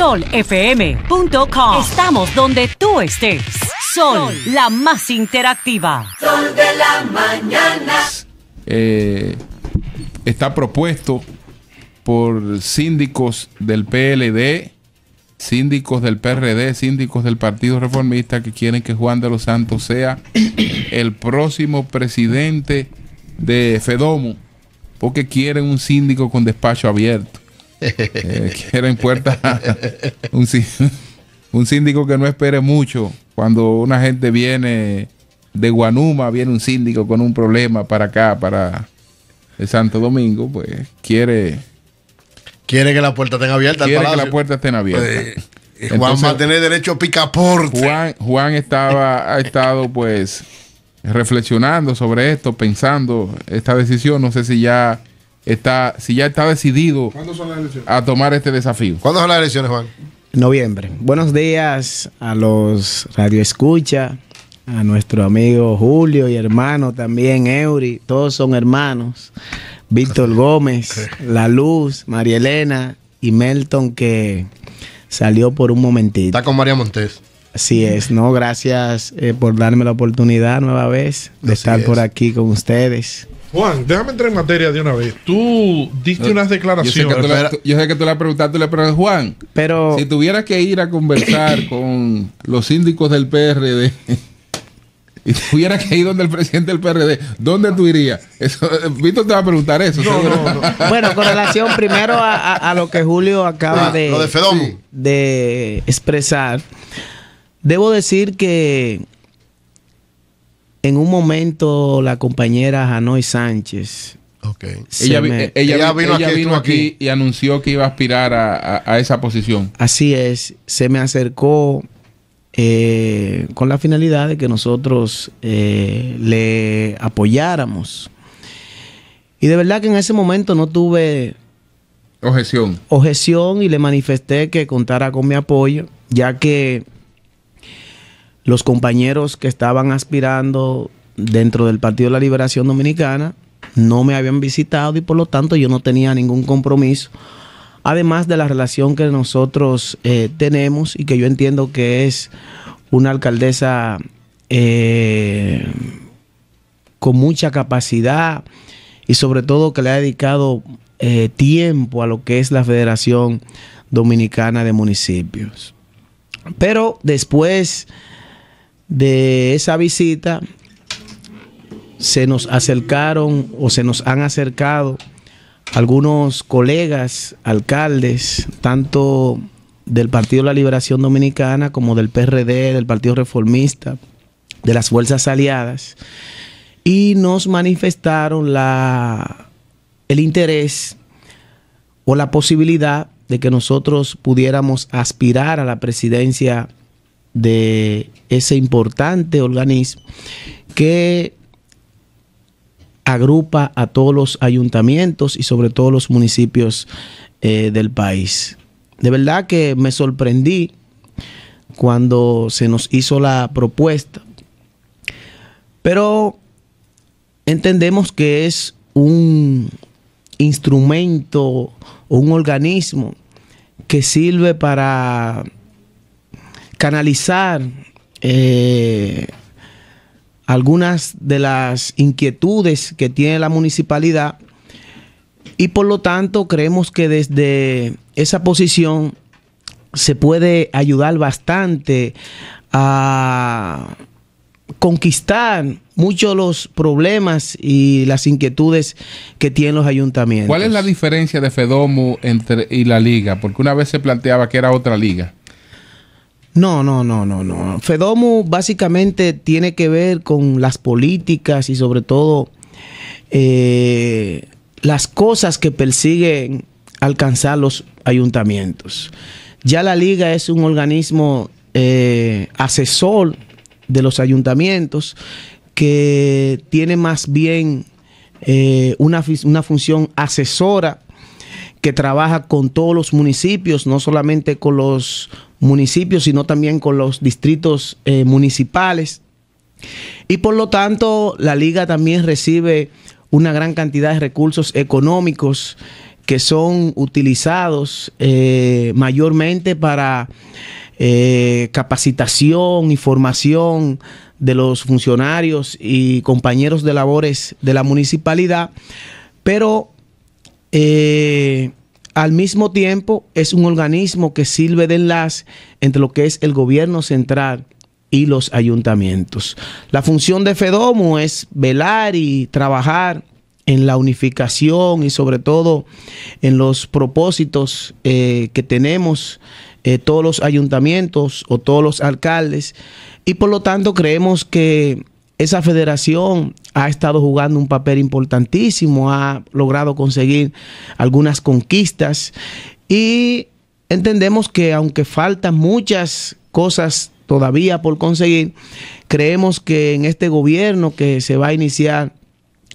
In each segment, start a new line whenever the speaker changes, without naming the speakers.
solfm.com. Estamos donde tú estés. Sol, la más interactiva. Sol de la mañana.
Eh, está propuesto por síndicos del PLD, síndicos del PRD, síndicos del Partido Reformista que quieren que Juan de los Santos sea el próximo presidente de FEDOMO, porque quieren un síndico con despacho abierto. Eh, quiero en puerta un, un síndico que no espere mucho. Cuando una gente viene de Guanuma, viene un síndico con un problema para acá, para el Santo Domingo, pues quiere...
Quiere que la puerta tenga abierta. Quiere que la puerta
esté abierta. Juan va a tener
derecho a picaporte.
Juan, Juan estaba, ha estado pues reflexionando sobre esto, pensando esta decisión. No sé si ya está, si ya está decidido a tomar este desafío. ¿Cuándo son las
elecciones, Juan? Noviembre. Buenos días a los Radio Escucha, a nuestro amigo Julio y hermano también, Eury, todos son hermanos. Víctor Gómez, La Luz, María Elena y Melton que salió por un momentito. Está con María Montes. Así es, ¿no? Gracias eh, por darme la oportunidad nueva vez de estar por aquí con ustedes.
Juan, déjame entrar en materia de una vez. Tú diste unas declaraciones. Yo sé, que tú le preguntaste, le Juan,
pero si tuvieras que ir a conversar con los síndicos del PRD y tuvieras que ir donde el presidente del PRD, ¿dónde tú irías? Eso, eh, Víctor te va a
preguntar eso. bueno, con relación primero a, lo que Julio acaba ah, de expresar, debo decir que en un momento la compañera Hanoi Sánchez.
Ella, vino, aquí, y anunció que iba a aspirar a,
esa posición. Así es, se me acercó eh, con la finalidad de que nosotros eh, le apoyáramos. Y de verdad que en ese momento no tuve objeción. Objeción y le manifesté que contara con mi apoyo, ya que los compañeros que estaban aspirando dentro del Partido de la Liberación Dominicana no me habían visitado y por lo tanto yo no tenía ningún compromiso. Además de la relación que nosotros eh, tenemos y que yo entiendo que es una alcaldesa eh, con mucha capacidad y sobre todo que le ha dedicado eh, tiempo a lo que es la Federación Dominicana de Municipios. Pero después de esa visita se nos acercaron o se nos han acercado algunos colegas, alcaldes, tanto del Partido de la Liberación Dominicana como del PRD, del Partido Reformista, de las Fuerzas Aliadas, y nos manifestaron la, el interés o la posibilidad de que nosotros pudiéramos aspirar a la presidencia de ese importante organismo que agrupa a todos los ayuntamientos y sobre todo los municipios eh, del país. De verdad que me sorprendí cuando se nos hizo la propuesta, pero entendemos que es un instrumento o un organismo que sirve para canalizar eh, algunas de las inquietudes que tiene la municipalidad y por lo tanto creemos que desde esa posición se puede ayudar bastante a conquistar muchos los problemas y las inquietudes que tienen los ayuntamientos. ¿Cuál
es la diferencia de Fedomu entre, y la liga? Porque una vez se planteaba que era otra liga.
No, no, no, no, no. Fedomu básicamente tiene que ver con las políticas y sobre todo eh, las cosas que persiguen alcanzar los ayuntamientos. Ya la liga es un organismo eh, asesor de los ayuntamientos que tiene más bien eh, una, una función asesora que trabaja con todos los municipios, no solamente con los municipios, sino también con los distritos eh, municipales. Y por lo tanto, la liga también recibe una gran cantidad de recursos económicos que son utilizados eh, mayormente para eh, capacitación y formación de los funcionarios y compañeros de labores de la municipalidad, pero eh, al mismo tiempo es un organismo que sirve de enlace entre lo que es el gobierno central y los ayuntamientos. La función de FEDOMO es velar y trabajar en la unificación y sobre todo en los propósitos eh, que tenemos eh, todos los ayuntamientos o todos los alcaldes. Y por lo tanto creemos que esa federación ha estado jugando un papel importantísimo, ha logrado conseguir algunas conquistas y entendemos que aunque faltan muchas cosas todavía por conseguir, creemos que en este gobierno que se va a iniciar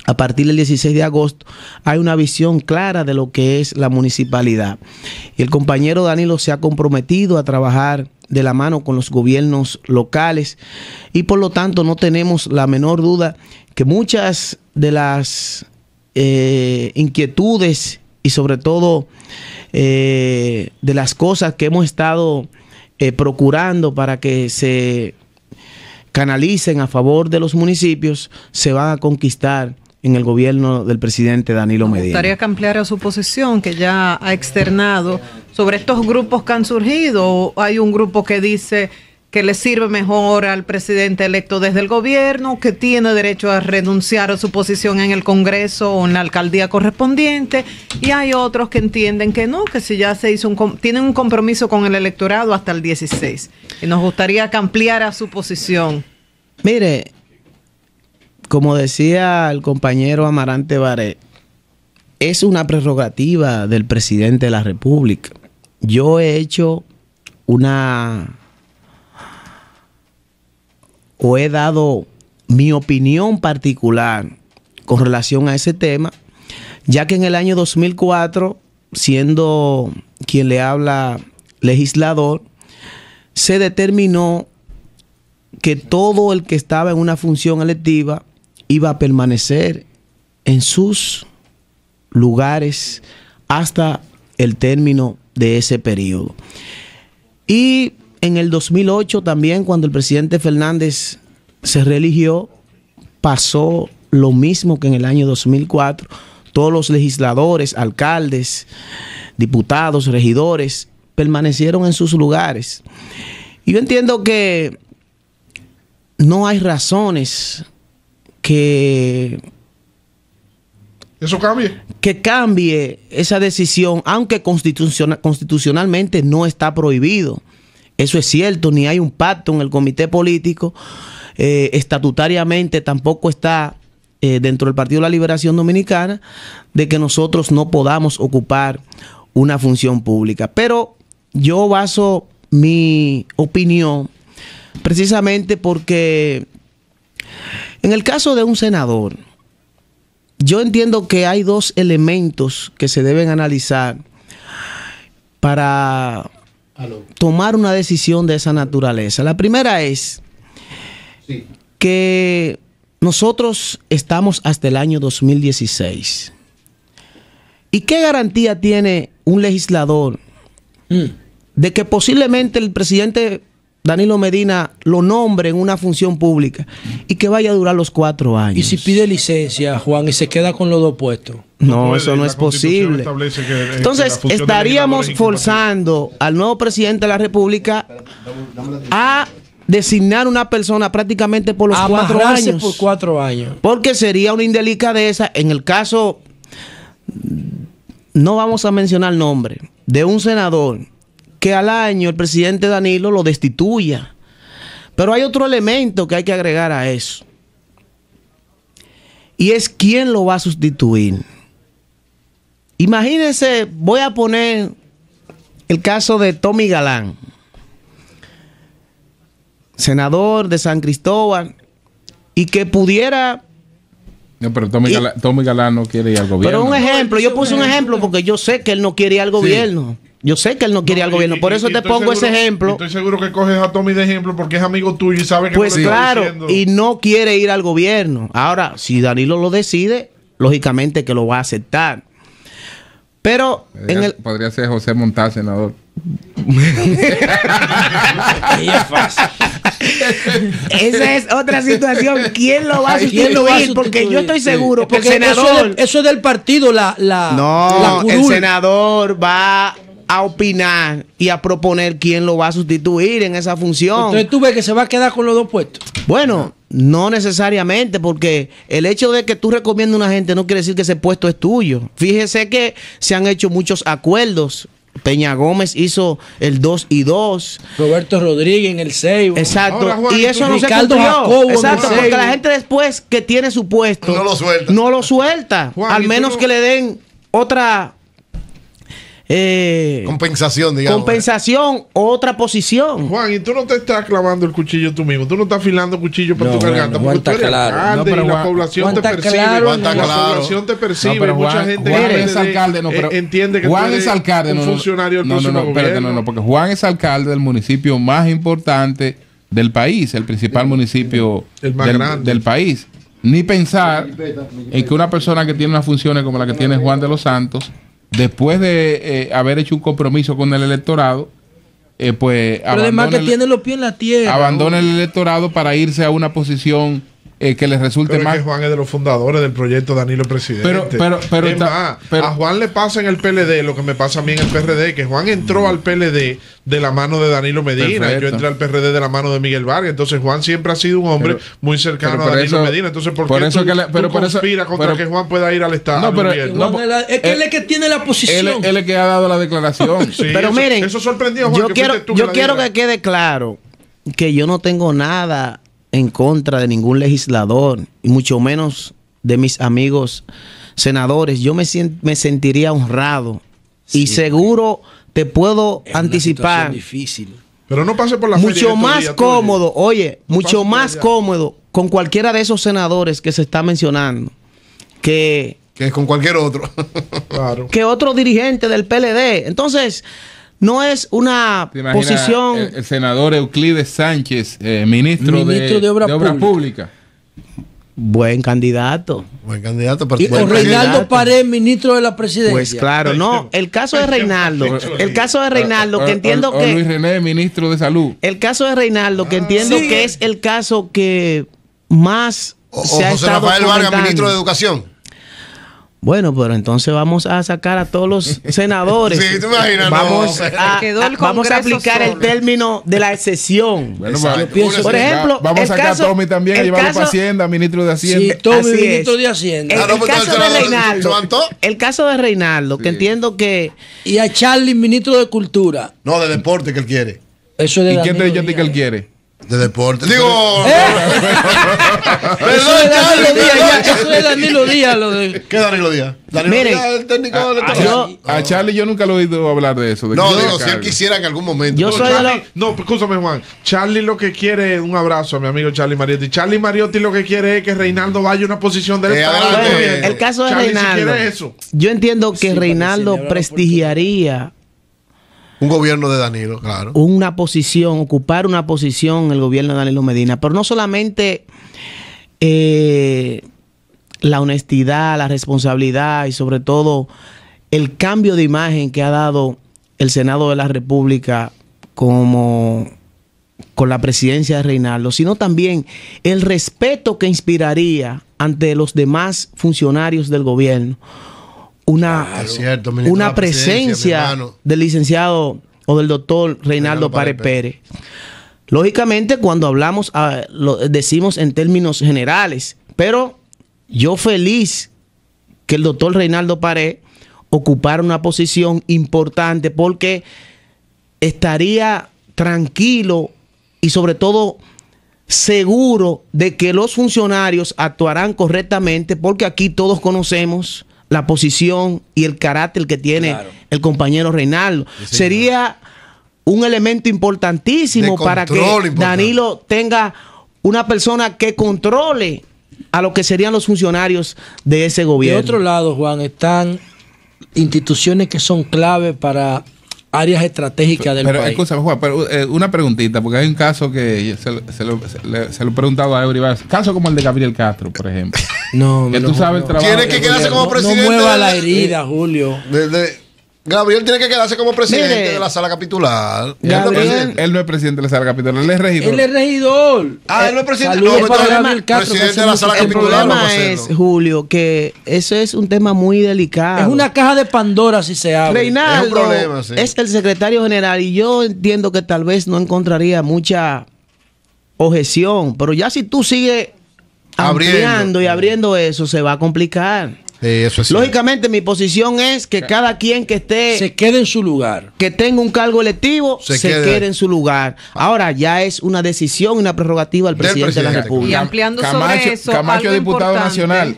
a partir del 16 de agosto hay una visión clara de lo que es la municipalidad. Y el compañero Danilo se ha comprometido a trabajar de la mano con los gobiernos locales y por lo tanto no tenemos la menor duda que muchas de las eh, inquietudes y sobre todo eh, de las cosas que hemos estado eh, procurando para que se canalicen a favor de los municipios se van a conquistar en el gobierno del presidente Danilo Medina. Me gustaría que su posición, que ya ha externado sobre estos grupos que han surgido. Hay un grupo que dice que le sirve mejor al presidente electo desde el gobierno, que tiene derecho a renunciar a su posición en el Congreso o en la alcaldía correspondiente, y hay otros que entienden que no, que si ya se hizo un tienen un compromiso con el electorado hasta el 16. Y nos gustaría que ampliara su posición. Mire, como decía el compañero Amarante Baré, es una prerrogativa del presidente de la República yo he hecho una... o he dado mi opinión particular con relación a ese tema, ya que en el año 2004, siendo quien le habla legislador, se determinó que todo el que estaba en una función electiva iba a permanecer en sus lugares hasta el término de ese periodo. Y en el 2008 también, cuando el presidente Fernández se religió pasó lo mismo que en el año 2004. Todos los legisladores, alcaldes, diputados, regidores, permanecieron en sus lugares. yo entiendo que no hay razones que eso cambie. Que cambie esa decisión, aunque constitucionalmente no está prohibido. Eso es cierto, ni hay un pacto en el comité político. Eh, estatutariamente tampoco está eh, dentro del Partido de la Liberación Dominicana de que nosotros no podamos ocupar una función pública. Pero yo baso mi opinión precisamente porque en el caso de un senador, yo entiendo que hay dos elementos que se deben analizar para tomar una decisión de esa naturaleza. La primera es que nosotros estamos hasta el año 2016. ¿Y qué garantía tiene un legislador mm. de que posiblemente el presidente Danilo Medina lo nombre en una función pública y que vaya a durar los cuatro años. ¿Y si pide licencia, Juan, y se queda con los dos puestos? No, eso no es posible. Eh, Entonces, estaríamos forzando al nuevo presidente de la República a designar una persona prácticamente por los cuatro años. por
cuatro años.
Porque sería una indelicadeza en el caso, no vamos a mencionar nombre, de un senador que al año el presidente Danilo lo destituya. Pero hay otro elemento que hay que agregar a eso. Y es quién lo va a sustituir. Imagínense, voy a poner el caso de Tommy Galán, senador de San Cristóbal, y que pudiera... No, pero Tommy, Galán, no quiere ir al gobierno. Pero un ejemplo, yo puse un ejemplo porque yo sé que él no quiere ir al gobierno. Yo sé que él no quiere ir al gobierno, por eso te pongo ese ejemplo. Estoy
seguro que coges a Tommy de ejemplo porque es amigo tuyo y sabe que Pues no claro, y
no quiere ir al gobierno. Ahora, si Danilo lo decide, lógicamente que lo va a aceptar. Pero podría, en el... podría ser José Montal, senador. es Esa es otra situación. ¿Quién lo va a sustituir? Lo Porque yo estoy seguro porque, eso, es del, partido, la, no, el senador va a opinar y a proponer quién lo va a sustituir en esa función. Entonces tú ves que se va a quedar con los dos puestos. Bueno, no necesariamente, porque el hecho de que tú recomiendas a una gente no quiere decir que ese puesto es tuyo. Fíjese que se han hecho muchos acuerdos. Peña Gómez hizo el 2 y 2. Roberto Rodríguez en el 6. Exacto. y eso no se cumplió. Exacto, porque la gente después que tiene su puesto no lo suelta. No lo suelta. al menos que le den otra eh, compensación, digamos. Compensación,
otra posición. Juan, y tú no te estás clavando el cuchillo tú mismo. Tú no estás afilando cuchillo para tu garganta. porque tú eres claro. no, y la población te percibe. Juan la población te percibe. Mucha
gente Juan es alcalde, no, eh, pero entiende que Juan tú eres es alcalde, un funcionario del no, no, no, espérate, no, no, porque Juan es alcalde del municipio más importante del país, el principal eh, municipio del país. Ni pensar en que una persona que tiene unas funciones como la que tiene Juan de los Santos después de eh, haber hecho un compromiso con el electorado, eh, pues... además que tiene los
pies en la tierra. Abandona
el electorado para irse a una posición
eh, que les resulte más. Juan es de los fundadores del proyecto Danilo Presidente. Pero, pero, pero, es a Juan le pasa en el PLD lo que me pasa a mí en el PRD, que Juan entró al PLD de la mano de Danilo Medina, yo entré al PRD de la mano de Miguel Vargas. Entonces Juan siempre ha sido un hombre muy cercano a Danilo Medina. Entonces, ¿por qué eso que contra que Juan pueda ir al Estado? No, pero, no, es que él, el que tiene la posición.
Él, es el que ha dado la declaración. pero miren, eso sorprendió a Juan. Yo yo quiero que
quede claro que yo no tengo nada en contra de ningún legislador, y mucho menos de mis amigos senadores. Yo me, sentiría honrado y seguro te puedo anticipar.
difícil.
Pero no pase por la Mucho más cómodo, oye, mucho más cómodo con cualquiera de esos senadores que se está mencionando que. Que con cualquier otro. claro. Que otro dirigente del PLD. Entonces no es una posición. El,
senador Euclides Sánchez, eh, ministro, de, Obras
Públicas. Pública. Buen candidato. Buen candidato. Pero y con Reinaldo Pared, ministro de la presidencia. Pues claro, no. El caso de Reinaldo. El caso de Reinaldo, que entiendo que. Luis René, ministro de Salud. El caso de Reinaldo, que ah, entiendo que es el caso que más. O, se José Rafael Vargas, ministro de Educación. Bueno, pero entonces vamos a sacar a todos los senadores. sí, tú imaginas. Vamos, a, vamos a aplicar el término de la excepción. Bueno, por ejemplo, vamos a sacar a Tommy también, a llevarlo para Hacienda, ministro de Hacienda. Sí, Tommy, ministro de
Hacienda. Ah, el, caso de Reinaldo.
El caso de Reinaldo, que entiendo que. Y a Charlie, ministro de Cultura. No, de deporte que él quiere. Eso es de ¿Y quién te dice
que él quiere? De deporte. Digo. es
Perdón,
Díaz, Eso es Danilo Díaz. Lo de... ¿Qué Danilo Díaz? Danilo Díaz, el técnico a, de
a Charlie yo nunca lo he oído hablar de eso. no, digo, si él quisiera
en algún momento. no, escúchame, Juan. Charlie lo que quiere es un abrazo a mi amigo Charlie Mariotti. Charlie Mariotti lo que quiere es que Reinaldo vaya a una posición del eh, El caso de Reinaldo.
Yo entiendo que Reinaldo prestigiaría un gobierno de Danilo, claro. Una posición, ocupar una posición en el gobierno de Danilo Medina. Pero no solamente eh, la honestidad, la responsabilidad y sobre todo el cambio de imagen que ha dado el Senado de la República como con la presidencia de Reinaldo, sino también el respeto que inspiraría ante los demás funcionarios del gobierno una,
ah, una presencia
del licenciado o del doctor Reinaldo Pérez Pérez. Lógicamente, cuando hablamos, ah, lo decimos en términos generales, pero yo feliz que el doctor Reinaldo Pérez ocupara una posición importante porque estaría tranquilo y sobre todo seguro de que los funcionarios actuarán correctamente porque aquí todos conocemos la posición y el carácter que tiene el compañero Reinaldo. Sería un elemento importantísimo para que Danilo tenga una persona que controle a lo que serían los funcionarios de ese gobierno. De otro lado, Juan, están
instituciones que son clave para áreas estratégicas del pero, país. Escúchame,
Juan, pero eh, una preguntita, porque hay un caso que se, lo, lo, he preguntado a Everybody. Caso como el de Gabriel Castro, por ejemplo. No, que tú sabes no. el trabajo. Tiene que, quedarse como presidente. No mueva la herida,
Julio. De, Gabriel tiene que quedarse como presidente de la sala capitular.
él, no es presidente de la sala capitular, él es regidor. Él
es regidor. Ah, él no es presidente. el problema, de la sala capitular. El es, Julio, que eso es un tema muy delicado. Es una caja de Pandora si se abre. Reinaldo es, un problema, es el secretario general y yo entiendo que tal vez no encontraría mucha objeción, pero ya si tú sigues ampliando abriendo. y abriendo eso, se va a complicar. Lógicamente, mi posición es que cada quien que esté. Se quede en su lugar. Que tenga un cargo electivo, se, quede. en su lugar. Ah. Ahora ya es una decisión, y una prerrogativa del presidente, de la República. ampliando Camacho, sobre diputado nacional.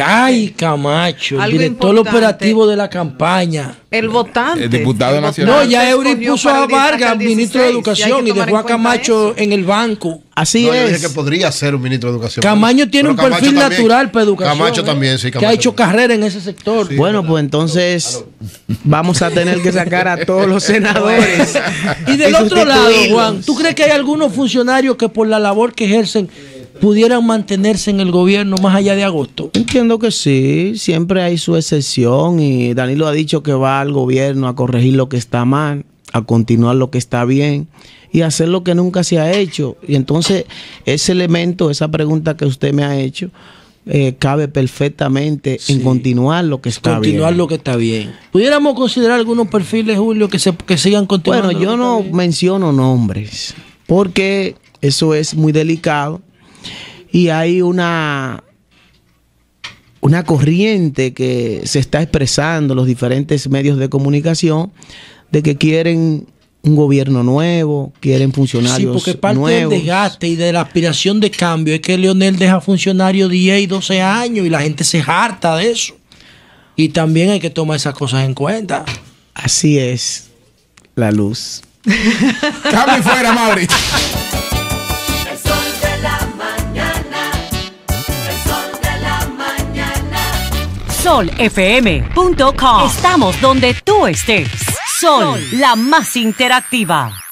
Cay Camacho, el director
operativo de la campaña. El
votante. El diputado nacional. No, ya Eury puso a Vargas, ministro de Educación, y dejó a
Camacho en el banco. Así es. Yo que
podría ser un ministro de
Educación. Camaño tiene un perfil natural para educación. Camacho ¿eh? también, sí. Camacho que ha hecho carrera en ese sector. bueno, pues entonces vamos a tener que sacar a todos los senadores. y del otro lado, Juan, ¿tú
crees que hay algunos funcionarios que por la labor que ejercen pudieran
mantenerse en el gobierno más allá de agosto? Entiendo que sí, siempre hay su excepción y Danilo ha dicho que va al gobierno a corregir lo que está mal, a continuar lo que está bien y hacer lo que nunca se ha hecho. Y entonces ese elemento, esa pregunta que usted me ha hecho, eh, cabe perfectamente en continuar lo que está bien. lo que está bien. ¿Pudiéramos considerar algunos perfiles, Julio, que, se, que sigan continuando? Bueno, yo no menciono nombres porque eso es muy delicado y hay una, una corriente que se está expresando en los diferentes medios de comunicación de que quieren un gobierno nuevo, quieren funcionarios nuevos. Sí, porque parte del
desgaste y de la aspiración de cambio es que Leonel deja funcionarios 10 y 12 años y la gente se harta de eso. Y también hay que tomar esas cosas en cuenta.
Así es la luz.
Cambio
fuera, Mauricio.
solfm.com. Estamos donde tú estés. Sol, la más interactiva.